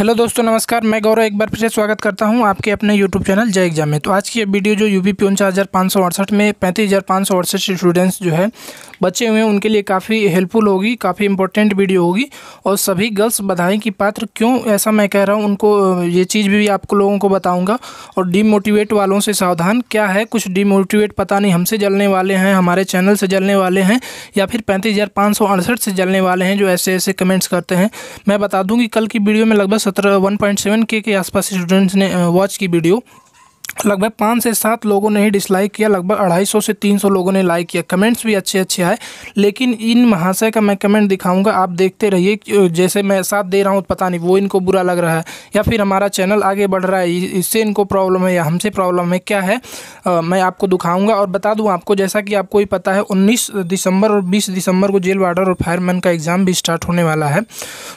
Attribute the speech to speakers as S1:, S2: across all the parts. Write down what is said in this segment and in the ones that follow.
S1: hello दोस्तों नमस्कार मैं गौरव एक बार फिर से स्वागत करता हूं आपके अपने यूट्यूब चैनल जय एग्जाम में तो आज की ये वीडियो जो यू पी पी उनचास हज़ार पाँच सौ अड़सठ में पैंतीस हज़ार पाँच सौ अड़सठ स्टूडेंट्स जो है बचे हुए हैं उनके लिए काफ़ी हेल्पफुल होगी काफ़ी इंपॉर्टेंट वीडियो होगी और सभी गर्ल्स बधाई की पात्र क्यों ऐसा मैं कह रहा हूँ उनको ये चीज़ भी आपको लोगों को बताऊँगा और डीमोटिवेट वालों से सावधान क्या है कुछ डीमोटिवेट पता नहीं हमसे जलने वाले हैं हमारे चैनल से जलने वाले हैं या फिर पैंतीस से जलने वाले हैं जो ऐसे ऐसे कमेंट्स करते हैं मैं बता दूँ कि कल की वीडियो में लगभग सत्रह वन पॉइंट सेवन के आसपास स्टूडेंट्स ने वॉच uh, की वीडियो लगभग पाँच से सात लोगों ने ही डिसलाइक किया लगभग अढ़ाई सौ से तीन सौ लोगों ने लाइक किया कमेंट्स भी अच्छे अच्छे आए लेकिन इन महाशय का मैं कमेंट दिखाऊंगा आप देखते रहिए जैसे मैं साथ दे रहा हूँ पता नहीं वो इनको बुरा लग रहा है या फिर हमारा चैनल आगे बढ़ रहा है इससे इनको प्रॉब्लम है या हमसे प्रॉब्लम है क्या है आ, मैं आपको दिखाऊँगा और बता दूँ आपको जैसा कि आपको ही पता है उन्नीस दिसंबर और बीस दिसंबर को जेल वार्डर और फायरमैन का एग्ज़ाम भी स्टार्ट होने वाला है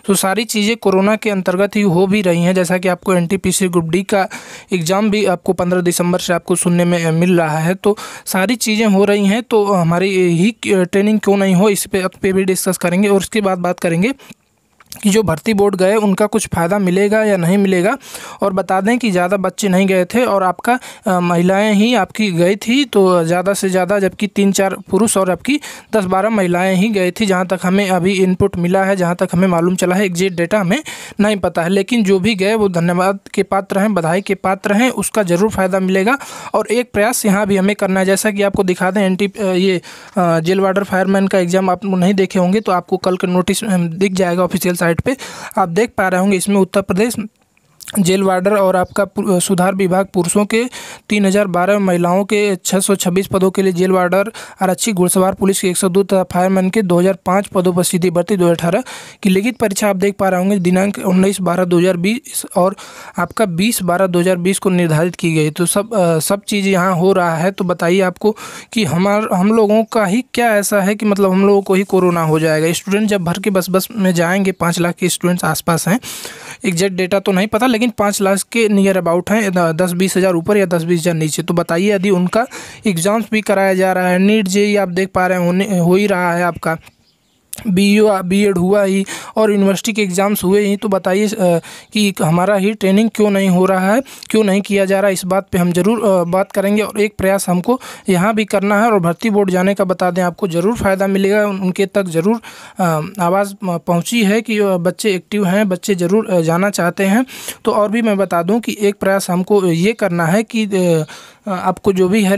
S1: तो सारी चीज़ें कोरोना के अंतर्गत ही हो भी रही हैं जैसा कि आपको एन ग्रुप डी का एग्ज़ाम भी आपको पंद्रह पंद्रह दिसंबर से आपको सुनने में मिल रहा है तो सारी चीज़ें हो रही हैं तो हमारी ही ट्रेनिंग क्यों नहीं हो इस पे, पे भी डिस्कस करेंगे और उसके बाद बात करेंगे कि जो भर्ती बोर्ड गए उनका कुछ फ़ायदा मिलेगा या नहीं मिलेगा और बता दें कि ज़्यादा बच्चे नहीं गए थे और आपका महिलाएं ही आपकी गई थी तो ज़्यादा से ज़्यादा जबकि तीन चार पुरुष और आपकी दस बारह महिलाएं ही गई थी जहां तक हमें अभी इनपुट मिला है जहां तक हमें मालूम चला है एग्जैक्ट डेटा हमें नहीं पता है लेकिन जो भी गए वो धन्यवाद के पात्र हैं बधाई के पात्र हैं उसका ज़रूर फ़ायदा मिलेगा और एक प्रयास यहाँ भी हमें करना है जैसा कि आपको दिखा दें एंटी ये जेल वार्डर फायरमैन का एग्ज़ाम आप नहीं देखे होंगे तो आपको कल का नोटिस दिख जाएगा ऑफिशियल साइड पे आप देख पा रहे होंगे इसमें उत्तर प्रदेश जेल वार्डर और आपका सुधार विभाग पुरुषों के 3012 महिलाओं के 626 पदों के लिए जेल वार्डर आरक्षी घुड़सवार पुलिस के 102 तथा फायरमैन के 2005 पदों पर सीधी भर्ती 2018 की लिखित परीक्षा आप देख पा रहे होंगे दिनांक 19 बारह 2020 और आपका 20 बारह 2020 को निर्धारित की गई तो सब सब चीज़ यहाँ हो रहा है तो बताइए आपको कि हमार हम लोगों का ही क्या ऐसा है कि मतलब हम लोगों को ही कोरोना हो जाएगा स्टूडेंट जब भर के बस बस में जाएंगे पाँच लाख के स्टूडेंट्स आसपास हैं एग्जैक्ट डेटा तो नहीं पता लेकिन लेकिन पाँच लाख के नियर अबाउट हैं दस बीस हज़ार ऊपर या दस बीस हज़ार नीचे तो बताइए यदि उनका एग्ज़ाम्स भी कराया जा रहा है नीट जे आप देख पा रहे हैं हो ही रहा है आपका बी यू बी एड हुआ ही और यूनिवर्सिटी के एग्ज़ाम्स हुए ही तो बताइए कि हमारा ही ट्रेनिंग क्यों नहीं हो रहा है क्यों नहीं किया जा रहा इस बात पे हम ज़रूर बात करेंगे और एक प्रयास हमको यहाँ भी करना है और भर्ती बोर्ड जाने का बता दें आपको ज़रूर फ़ायदा मिलेगा उनके तक ज़रूर आवाज़ पहुँची है कि बच्चे एक्टिव हैं बच्चे ज़रूर जाना चाहते हैं तो और भी मैं बता दूँ कि एक प्रयास हमको ये करना है कि आपको जो भी है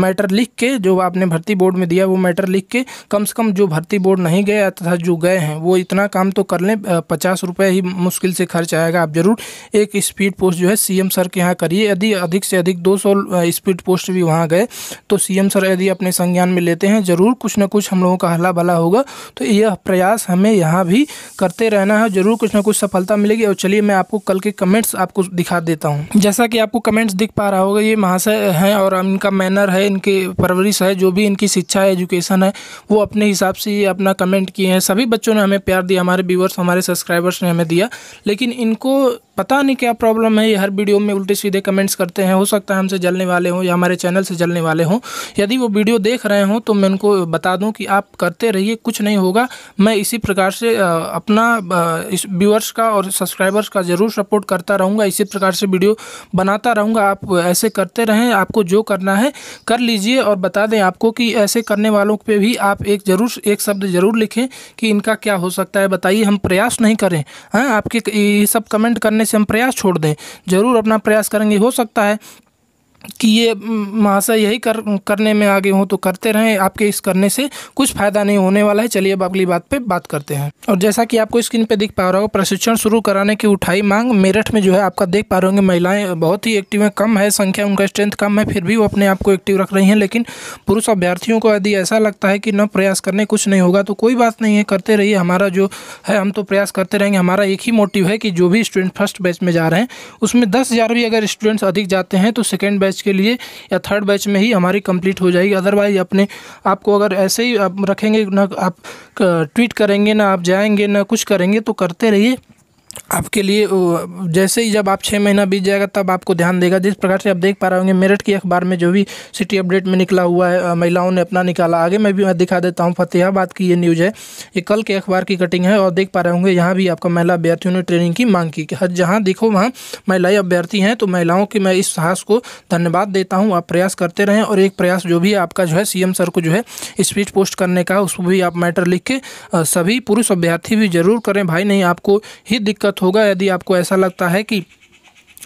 S1: मैटर लिख के जो आपने भर्ती बोर्ड में दिया वो मैटर लिख के कम से कम जो भर्ती बोर्ड नहीं गए तथा जो गए हैं वो इतना काम तो कर लें पचास रुपये ही मुश्किल से खर्च आएगा आप ज़रूर एक स्पीड पोस्ट जो है सीएम सर के यहाँ करिए यदि अधिक से अधिक 200 स्पीड पोस्ट भी वहाँ गए तो सीएम सर यदि अपने संज्ञान में लेते हैं ज़रूर कुछ ना कुछ हम लोगों का हला भला होगा तो यह प्रयास हमें यहाँ भी करते रहना है ज़रूर कुछ ना कुछ सफलता मिलेगी और चलिए मैं आपको कल के कमेंट्स आपको दिखा देता हूँ जैसा कि आपको कमेंट्स दिख पा रहा होगा ये महाशय हैं और इनका मैनर है इनकी परवरिश है जो भी इनकी शिक्षा है एजुकेशन है वो अपने हिसाब से ये अपना कमेंट किए हैं सभी बच्चों ने हमें प्यार दिया हमारे व्यूवर्स हमारे सब्सक्राइबर्स ने हमें दिया लेकिन इनको पता नहीं क्या प्रॉब्लम है ये हर वीडियो में उल्टे सीधे कमेंट्स करते हैं हो सकता है हमसे जलने वाले हों या हमारे चैनल से जलने वाले हों यदि वो वीडियो देख रहे हों तो मैं उनको बता दूं कि आप करते रहिए कुछ नहीं होगा मैं इसी प्रकार से अपना इस व्यूअर्स का और सब्सक्राइबर्स का ज़रूर सपोर्ट करता रहूँगा इसी प्रकार से वीडियो बनाता रहूँगा आप ऐसे करते रहें आपको जो करना है कर लीजिए और बता दें आपको कि ऐसे करने वालों पर भी आप एक ज़रूर एक शब्द ज़रूर लिखें कि इनका क्या हो सकता है बताइए हम प्रयास नहीं करें हाँ आपके ये सब कमेंट करने से हम प्रयास छोड़ दें ज़रूर अपना प्रयास करेंगे हो सकता है कि ये महाशय यही कर करने में आगे हों तो करते रहें आपके इस करने से कुछ फ़ायदा नहीं होने वाला है चलिए अब अगली बात पे बात करते हैं और जैसा कि आपको स्क्रीन पे दिख पा रहा हो प्रशिक्षण शुरू कराने की उठाई मांग मेरठ में जो है आपका देख पा रहे होंगे महिलाएं बहुत ही एक्टिव हैं कम है संख्या उनका स्ट्रेंथ कम है फिर भी वो अपने आप को एक्टिव रख रही हैं लेकिन पुरुष अभ्यर्थियों को यदि ऐसा लगता है कि न प्रयास करने कुछ नहीं होगा तो कोई बात नहीं है करते रहिए हमारा जो है हम तो प्रयास करते रहेंगे हमारा एक ही मोटिव है कि जो भी स्टूडेंट फर्स्ट बैच में जा रहे हैं उसमें दस भी अगर स्टूडेंट्स अधिक जाते हैं तो सेकेंड बैच बैच के लिए या थर्ड बैच में ही हमारी कंप्लीट हो जाएगी अदरवाइज अपने आपको अगर ऐसे ही आप रखेंगे ना आप ट्वीट करेंगे ना आप जाएंगे ना कुछ करेंगे तो करते रहिए आपके लिए जैसे ही जब आप छः महीना बीत जाएगा तब आपको ध्यान देगा जिस प्रकार से आप देख पा रहे होंगे मेरठ के अखबार में जो भी सिटी अपडेट में निकला हुआ है महिलाओं ने अपना निकाला आगे मैं भी मैं दिखा देता हूँ फतेहाबाद की ये न्यूज़ है ये कल के अखबार की कटिंग है और देख पा रहे होंगे यहाँ भी आपका महिला अभ्यर्थियों ने ट्रेनिंग की मांग की हर जहाँ देखो वहाँ महिलाएँ अभ्यर्थी हैं तो महिलाओं की मैं इस साहस को धन्यवाद देता हूँ आप प्रयास करते रहें और एक प्रयास जो भी आपका जो है सी सर को जो है स्पीच पोस्ट करने का उसको भी आप मैटर लिख के सभी पुरुष अभ्यर्थी भी जरूर करें भाई नहीं आपको ही दिक्कत दिक्कत होगा यदि आपको ऐसा लगता है कि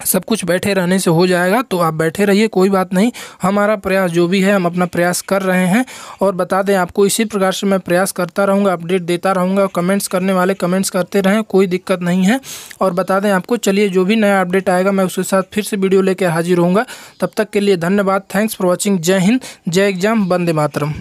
S1: सब कुछ बैठे रहने से हो जाएगा तो आप बैठे रहिए कोई बात नहीं हमारा प्रयास जो भी है हम अपना प्रयास कर रहे हैं और बता दें आपको इसी प्रकार से मैं प्रयास करता रहूँगा अपडेट देता रहूँगा कमेंट्स करने वाले कमेंट्स करते रहें कोई दिक्कत नहीं है और बता दें आपको चलिए जो भी नया अपडेट आएगा मैं उसके साथ फिर से वीडियो लेकर हाजिर हूँगा तब तक के लिए धन्यवाद थैंक्स फॉर वॉचिंग जय हिंद जय एग्जाम वंदे मातरम